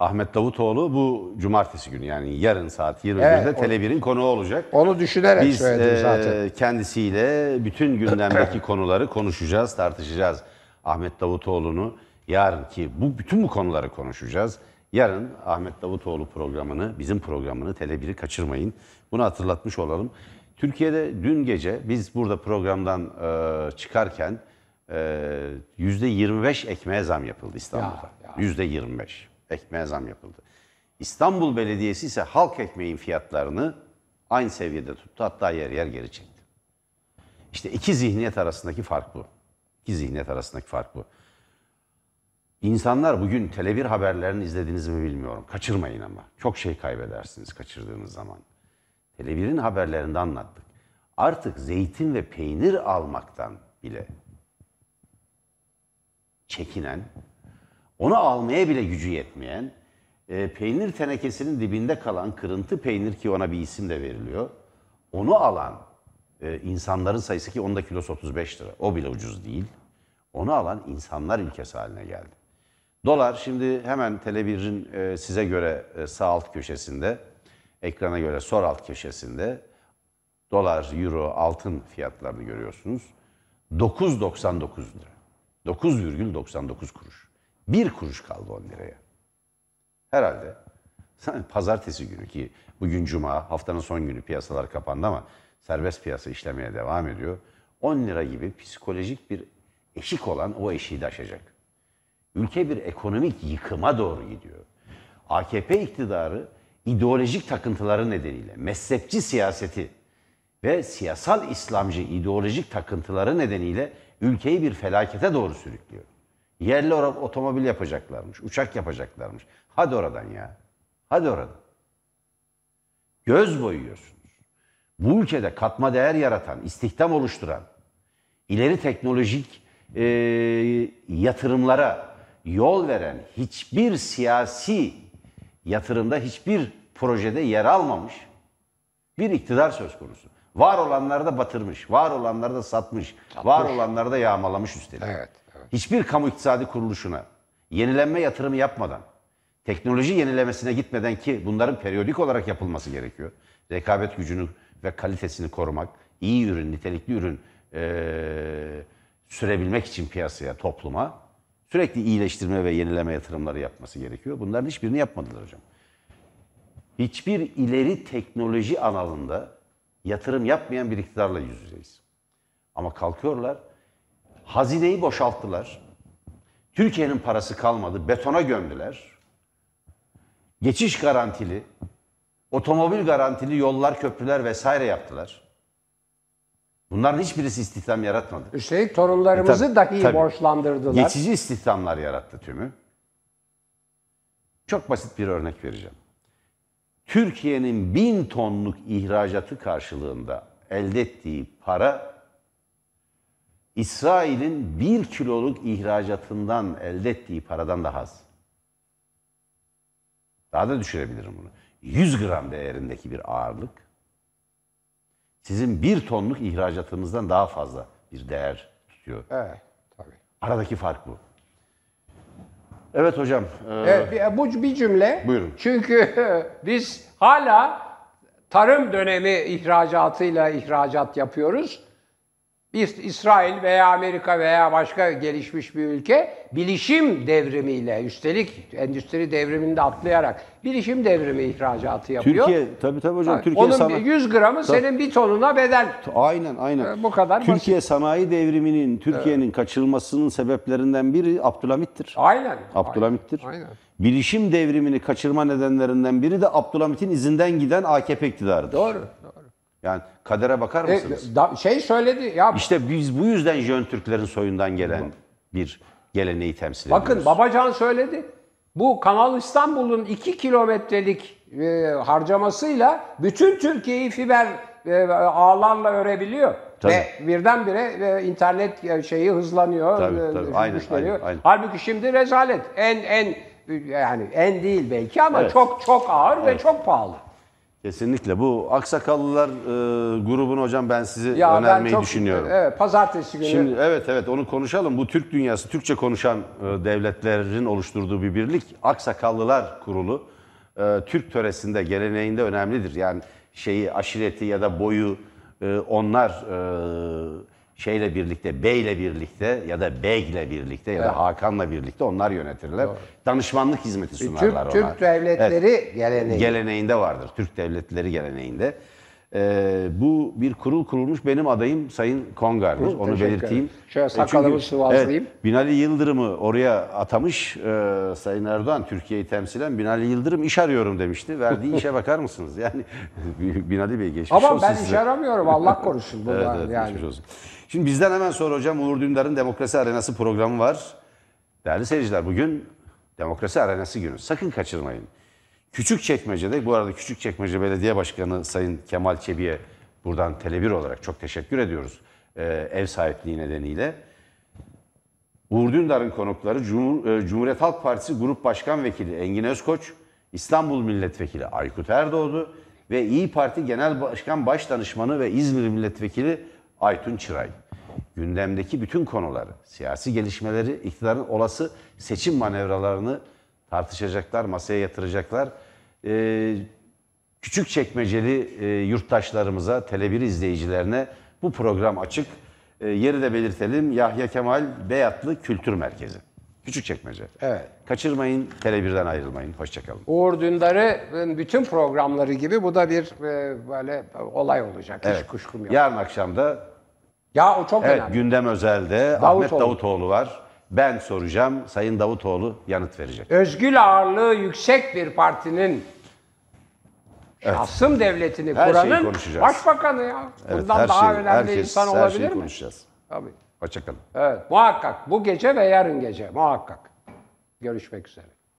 Ahmet Davutoğlu bu cumartesi günü yani yarın saat 21'de Evet, o- Tele1'in konuğu olacak. Onu düşünerek Biz söyledim e, kendisiyle bütün gündemdeki konuları konuşacağız, tartışacağız. Ahmet Davutoğlu'nu yarın ki bu bütün bu konuları konuşacağız. Yarın Ahmet Davutoğlu programını, bizim programını Tele1'i kaçırmayın. Bunu hatırlatmış olalım. Türkiye'de dün gece biz burada programdan e, çıkarken e, %25 ekmeğe zam yapıldı İstanbul'da. Ya, ya. %25. Ekmeğe zam yapıldı. İstanbul Belediyesi ise halk ekmeğin fiyatlarını aynı seviyede tuttu. Hatta yer yer geri çekti. İşte iki zihniyet arasındaki fark bu. İki zihniyet arasındaki fark bu. İnsanlar bugün tele haberlerini izlediniz mi bilmiyorum. Kaçırmayın ama. Çok şey kaybedersiniz kaçırdığınız zaman. tele haberlerinde anlattık. Artık zeytin ve peynir almaktan bile çekinen onu almaya bile gücü yetmeyen, e, peynir tenekesinin dibinde kalan kırıntı peynir ki ona bir isim de veriliyor. Onu alan e, insanların sayısı ki onda kilosu 35 lira. O bile ucuz değil. Onu alan insanlar ülkesi haline geldi. Dolar şimdi hemen Tele1'in e, size göre e, sağ alt köşesinde, ekrana göre sol alt köşesinde dolar, euro, altın fiyatlarını görüyorsunuz. 9.99 lira. 9,99 kuruş. Bir kuruş kaldı 10 liraya. Herhalde pazartesi günü ki bugün cuma haftanın son günü piyasalar kapandı ama serbest piyasa işlemeye devam ediyor. 10 lira gibi psikolojik bir eşik olan o eşiği de aşacak. Ülke bir ekonomik yıkıma doğru gidiyor. AKP iktidarı ideolojik takıntıları nedeniyle mezhepçi siyaseti ve siyasal İslamcı ideolojik takıntıları nedeniyle ülkeyi bir felakete doğru sürüklüyor. Yerli olarak otomobil yapacaklarmış, uçak yapacaklarmış. Hadi oradan ya. Hadi oradan. Göz boyuyorsunuz. Bu ülkede katma değer yaratan, istihdam oluşturan, ileri teknolojik e, yatırımlara yol veren hiçbir siyasi yatırımda, hiçbir projede yer almamış bir iktidar söz konusu. Var olanları da batırmış, var olanları da satmış, satmış. var olanları da yağmalamış üstelik. Evet hiçbir kamu iktisadi kuruluşuna yenilenme yatırımı yapmadan, teknoloji yenilemesine gitmeden ki bunların periyodik olarak yapılması gerekiyor. Rekabet gücünü ve kalitesini korumak, iyi ürün, nitelikli ürün e, sürebilmek için piyasaya, topluma sürekli iyileştirme ve yenileme yatırımları yapması gerekiyor. Bunların hiçbirini yapmadılar hocam. Hiçbir ileri teknoloji alanında yatırım yapmayan bir iktidarla yüz yüzeyiz. Ama kalkıyorlar Hazineyi boşalttılar. Türkiye'nin parası kalmadı. Betona gömdüler. Geçiş garantili, otomobil garantili yollar, köprüler vesaire yaptılar. Bunların hiçbirisi istihdam yaratmadı. Üstelik torunlarımızı e, tabii, dahi tabii. borçlandırdılar. Geçici istihdamlar yarattı tümü. Çok basit bir örnek vereceğim. Türkiye'nin bin tonluk ihracatı karşılığında elde ettiği para İsrail'in bir kiloluk ihracatından elde ettiği paradan daha az. Daha da düşürebilirim bunu. 100 gram değerindeki bir ağırlık sizin bir tonluk ihracatınızdan daha fazla bir değer tutuyor. Evet, tabii. Aradaki fark bu. Evet hocam. E... Evet, bir, bu bir cümle. Buyurun. Çünkü biz hala tarım dönemi ihracatıyla ihracat yapıyoruz bir İsrail veya Amerika veya başka gelişmiş bir ülke bilişim devrimiyle üstelik endüstri devriminde atlayarak bilişim devrimi ihracatı yapıyor. Türkiye tabii tabii hocam tabii, Türkiye onun sana, 100 gramı tabii, senin bir tonuna bedel. Aynen aynen. Ee, bu kadar Türkiye basit. sanayi devriminin Türkiye'nin evet. kaçırılmasının sebeplerinden biri Abdülhamit'tir. Aynen. Abdülhamit'tir. Aynen. aynen. Bilişim devrimini kaçırma nedenlerinden biri de Abdülhamit'in izinden giden AKP iktidarıdır. Doğru. Yani kadere bakar e, mısınız? E, da, şey söyledi ya. İşte biz bu yüzden Jön Türklerin soyundan gelen bir geleneği temsil ediyoruz. Bakın Babacan söyledi. Bu Kanal İstanbul'un 2 kilometrelik e, harcamasıyla bütün Türkiye'yi fiber e, ağlarla örebiliyor. Tabii. Ve birdenbire e, internet e, şeyi hızlanıyor, tabii, e, tabii. Aynen, aynen, aynen. Halbuki şimdi rezalet. En en yani en değil belki ama evet. çok çok ağır evet. ve çok pahalı. Kesinlikle bu Aksakallılar e, grubunu hocam ben sizi Ya ben çok- düşünüyorum. Evet, pazartesi günü. Şimdi evet evet onu konuşalım. Bu Türk dünyası, Türkçe konuşan e, devletlerin oluşturduğu bir birlik. Aksakallılar Kurulu e, Türk töresinde, geleneğinde önemlidir. Yani şeyi aşireti ya da boyu e, onlar e, şeyle birlikte, beyle birlikte ya da beyle birlikte ya da evet. Hakan'la birlikte onlar yönetirler. Doğru. Danışmanlık hizmeti e, sunarlar Türk, ona. Türk devletleri evet. geleneği. geleneğinde vardır. Türk devletleri geleneğinde. Ee, bu bir kurul kurulmuş. Benim adayım Sayın Kongar'dır. Onu belirteyim. Şöyle ee, sakalımı sıvazlayayım. Evet, Binali Yıldırım'ı oraya atamış e, Sayın Erdoğan Türkiye'yi temsilen. Binali Yıldırım iş arıyorum demişti. Verdiği işe bakar mısınız? Yani Binali Bey geçmiş Ama olsun ben size. iş aramıyorum. Allah korusun. evet, evet, yani. olsun. Şimdi bizden hemen sonra hocam Uğur Dündar'ın Demokrasi Arenası programı var. Değerli seyirciler bugün Demokrasi Arenası günü. Sakın kaçırmayın. Küçük çekmecede bu arada küçük çekmece belediye başkanı Sayın Kemal Çebi'ye buradan telebir olarak çok teşekkür ediyoruz e, ev sahipliği nedeniyle. Uğur Dündar'ın konukları Cumhur, e, Cumhuriyet Halk Partisi Grup Başkan Vekili Engin Özkoç, İstanbul Milletvekili Aykut Erdoğdu ve İyi Parti Genel Başkan Başdanışmanı ve İzmir Milletvekili Aytun Çıray. Gündemdeki bütün konuları, siyasi gelişmeleri, iktidarın olası seçim manevralarını tartışacaklar, masaya yatıracaklar. E, küçük çekmeceli e, yurttaşlarımıza, tele izleyicilerine bu program açık. E, yeri de belirtelim Yahya Kemal Beyatlı Kültür Merkezi. Küçük çekmece. Evet. Kaçırmayın, Tele1'den ayrılmayın. Hoşçakalın. Uğur Dündar'ın e, bütün programları gibi bu da bir e, böyle olay olacak. Evet. Hiç kuşkum yok. Yarın akşam da ya o çok evet, önemli. Gündem özelde Davutoğlu. Ahmet Davutoğlu var. Ben soracağım, Sayın Davutoğlu yanıt verecek. Özgül ağırlığı yüksek bir partinin Evet. Şahsım devletini her kuranın başbakanı ya. Evet, Bundan daha şey, önemli herkes, insan olabilir her şeyi mi? konuşacağız. Tabii. Hoşçakalın. Evet, muhakkak bu gece ve yarın gece muhakkak. Görüşmek üzere.